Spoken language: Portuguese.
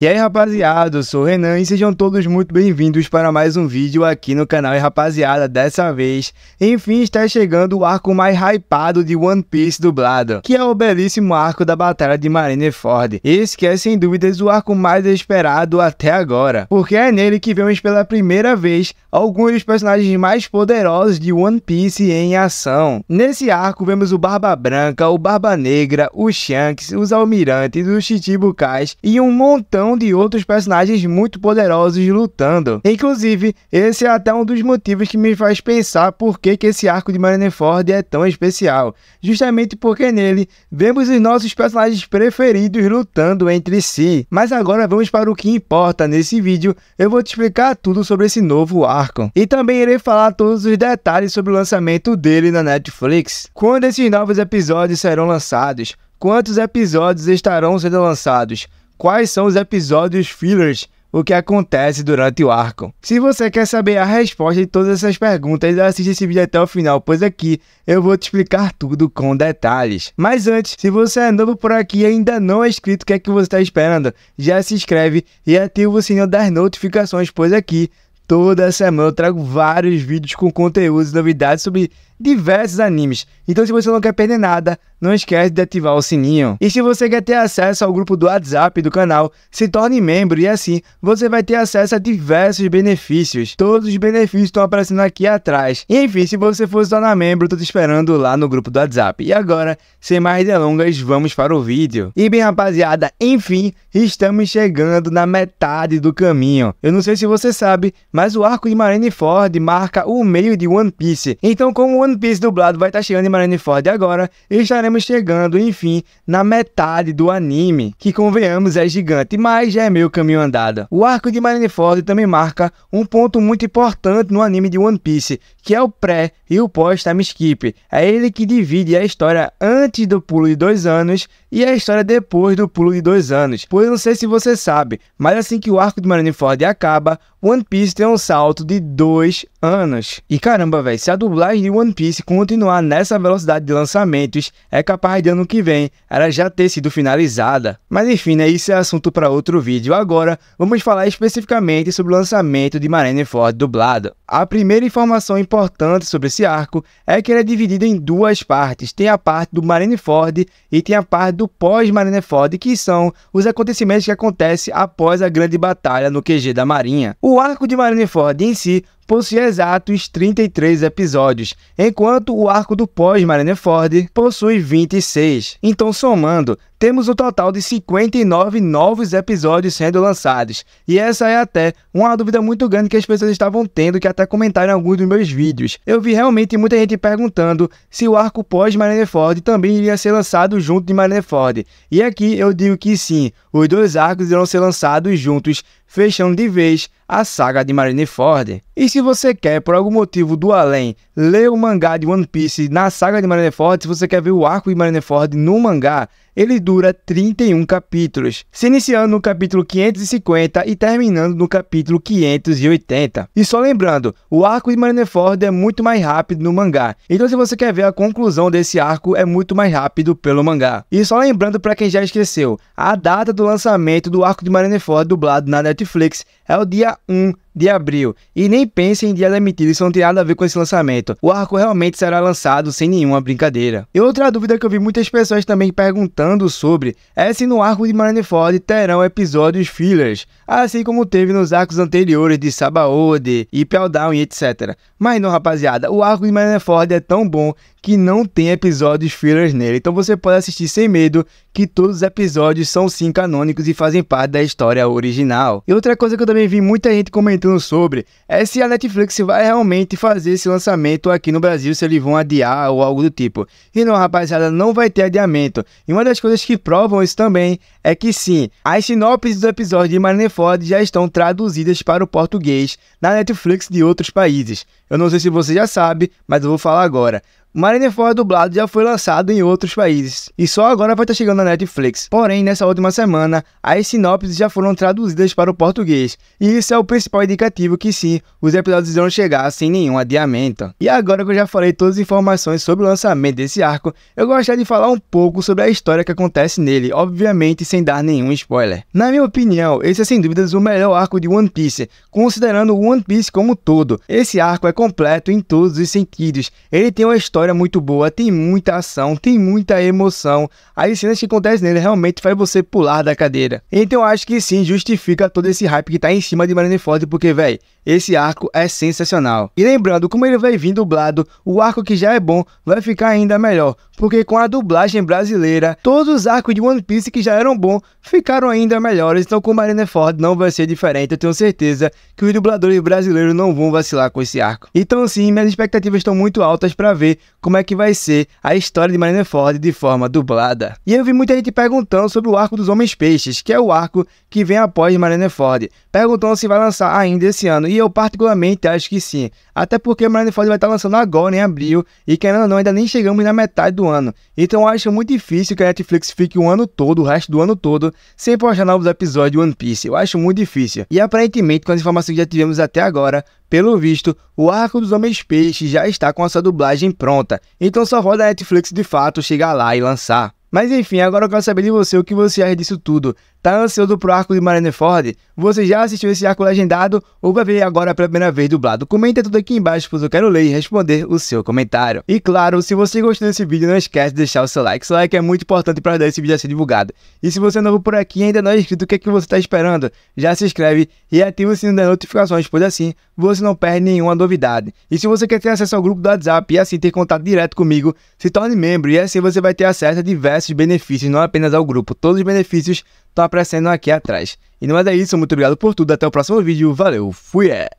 E aí rapaziada, eu sou o Renan e sejam todos muito bem-vindos para mais um vídeo aqui no canal e rapaziada, dessa vez, enfim está chegando o arco mais hypado de One Piece dublado, que é o belíssimo arco da Batalha de Marineford. Esse que é sem dúvidas o arco mais esperado até agora, porque é nele que vemos pela primeira vez alguns dos personagens mais poderosos de One Piece em ação. Nesse arco vemos o Barba Branca, o Barba Negra, o Shanks, os Almirantes, os Chichibukais e um montão de outros personagens muito poderosos lutando. Inclusive, esse é até um dos motivos que me faz pensar por que, que esse arco de Marineford é tão especial. Justamente porque nele, vemos os nossos personagens preferidos lutando entre si. Mas agora vamos para o que importa nesse vídeo, eu vou te explicar tudo sobre esse novo arco. E também irei falar todos os detalhes sobre o lançamento dele na Netflix. Quando esses novos episódios serão lançados, quantos episódios estarão sendo lançados, quais são os episódios fillers, o que acontece durante o arco. Se você quer saber a resposta de todas essas perguntas, assista esse vídeo até o final, pois aqui eu vou te explicar tudo com detalhes. Mas antes, se você é novo por aqui e ainda não é inscrito, o que é que você está esperando? Já se inscreve e ativa o sininho das notificações, pois aqui Toda semana eu trago vários vídeos com conteúdos e novidades sobre diversos animes. Então se você não quer perder nada, não esquece de ativar o sininho. E se você quer ter acesso ao grupo do WhatsApp do canal, se torne membro e assim você vai ter acesso a diversos benefícios. Todos os benefícios estão aparecendo aqui atrás. E enfim, se você for se tornar membro, estou tô te esperando lá no grupo do WhatsApp. E agora, sem mais delongas, vamos para o vídeo. E bem rapaziada, enfim, estamos chegando na metade do caminho. Eu não sei se você sabe, mas o arco de Marineford marca o meio de One Piece. Então como One One Piece dublado vai estar tá chegando em Marineford agora e estaremos chegando, enfim, na metade do anime, que convenhamos é gigante, mas já é meio caminho andado. O arco de Marineford também marca um ponto muito importante no anime de One Piece, que é o pré e o pós time skip. É ele que divide a história antes do pulo de dois anos e a história depois do pulo de dois anos. Pois não sei se você sabe, mas assim que o arco de Marineford acaba, One Piece tem um salto de dois anos. E caramba, velho, se a dublagem de One Piece continuar nessa velocidade de lançamentos, é capaz de ano que vem ela já ter sido finalizada. Mas enfim, né, isso é assunto para outro vídeo. Agora, vamos falar especificamente sobre o lançamento de Marineford dublado. A primeira informação importante sobre esse arco é que ele é dividido em duas partes. Tem a parte do Marineford e tem a parte do pós-Marineford, que são os acontecimentos que acontecem após a grande batalha no QG da Marinha. O arco de Marineford em si possui exatos 33 episódios, enquanto o arco do pós-Marineford possui 26. Então, somando, temos o um total de 59 novos episódios sendo lançados. E essa é até uma dúvida muito grande que as pessoas estavam tendo, que até comentaram em alguns dos meus vídeos. Eu vi realmente muita gente perguntando se o arco pós-Marineford também iria ser lançado junto de Marineford. E aqui eu digo que sim, os dois arcos irão ser lançados juntos fechando de vez a saga de Marineford. E se você quer, por algum motivo do além, ler o mangá de One Piece na saga de Marineford, se você quer ver o arco de Marineford no mangá, ele dura 31 capítulos, se iniciando no capítulo 550 e terminando no capítulo 580. E só lembrando, o arco de Marineford é muito mais rápido no mangá, então se você quer ver a conclusão desse arco é muito mais rápido pelo mangá. E só lembrando para quem já esqueceu, a data do lançamento do arco de Marineford dublado na Netflix é o dia 1 de abril. E nem pensem em dia demitido, isso não tem nada a ver com esse lançamento. O arco realmente será lançado sem nenhuma brincadeira. E outra dúvida que eu vi muitas pessoas também perguntando sobre é se no arco de Marineford terão episódios fillers, assim como teve nos arcos anteriores de Sabaody e Peldown e etc. Mas não, rapaziada, o arco de Marineford é tão bom que não tem episódios fillers nele. Então você pode assistir sem medo que todos os episódios são sim canônicos e fazem parte da história original. E outra coisa que eu também vi muita gente comentando sobre é se a Netflix vai realmente fazer esse lançamento aqui no Brasil, se eles vão adiar ou algo do tipo. E não, rapaziada, não vai ter adiamento. E uma das coisas que provam isso também é que sim, as sinopses dos episódios de Marineford já estão traduzidas para o português na Netflix de outros países. Eu não sei se você já sabe, mas eu vou falar agora. Marineford é dublado já foi lançado em outros países e só agora vai estar tá chegando na Netflix. Porém, nessa última semana, as sinopses já foram traduzidas para o português, e isso é o principal indicativo que sim, os episódios irão chegar sem nenhum adiamento. E agora que eu já falei todas as informações sobre o lançamento desse arco, eu gostaria de falar um pouco sobre a história que acontece nele, obviamente sem dar nenhum spoiler. Na minha opinião, esse é sem dúvidas o melhor arco de One Piece, considerando One Piece como todo. Esse arco é completo em todos os sentidos. Ele tem uma história história muito boa, tem muita ação, tem muita emoção. As cenas que acontecem nele realmente faz você pular da cadeira. Então acho que sim, justifica todo esse hype que tá em cima de Marineford, porque, velho, esse arco é sensacional. E lembrando, como ele vai vir dublado, o arco que já é bom vai ficar ainda melhor, porque com a dublagem brasileira, todos os arcos de One Piece que já eram bons ficaram ainda melhores, então com Marineford não vai ser diferente, eu tenho certeza que os dubladores brasileiros não vão vacilar com esse arco. Então sim, minhas expectativas estão muito altas para ver como é que vai ser a história de Marineford de forma dublada. E eu vi muita gente perguntando sobre o arco dos Homens Peixes, que é o arco que vem após Marineford, perguntando se vai lançar ainda esse ano, e eu particularmente acho que sim. Até porque Marineford vai estar lançando agora em abril e querendo ou não, ainda nem chegamos na metade do ano. Então eu acho muito difícil que a Netflix fique um ano todo, o resto do ano todo, sem postar novos episódios de One Piece. Eu acho muito difícil. E aparentemente, com as informações que já tivemos até agora, pelo visto, o Arco dos Homens Peixes já está com a sua dublagem pronta. Então só roda a Netflix de fato chegar lá e lançar. Mas enfim, agora eu quero saber de você o que você acha disso tudo. Tá ansioso pro arco de Marineford? Você já assistiu esse arco legendado ou vai ver agora pela primeira vez dublado? Comenta tudo aqui embaixo, pois eu quero ler e responder o seu comentário. E claro, se você gostou desse vídeo, não esquece de deixar o seu like. Seu like é muito importante para ajudar esse vídeo a ser divulgado. E se você é novo por aqui e ainda não é inscrito, o que é que você está esperando? Já se inscreve e ativa o sino das notificações, pois assim você não perde nenhuma novidade. E se você quer ter acesso ao grupo do WhatsApp e assim ter contato direto comigo, se torne membro e assim você vai ter acesso a diversos benefícios, não apenas ao grupo. Todos os benefícios estão aparecendo aqui atrás. E não é daí isso, muito obrigado por tudo, até o próximo vídeo, valeu, fui! É.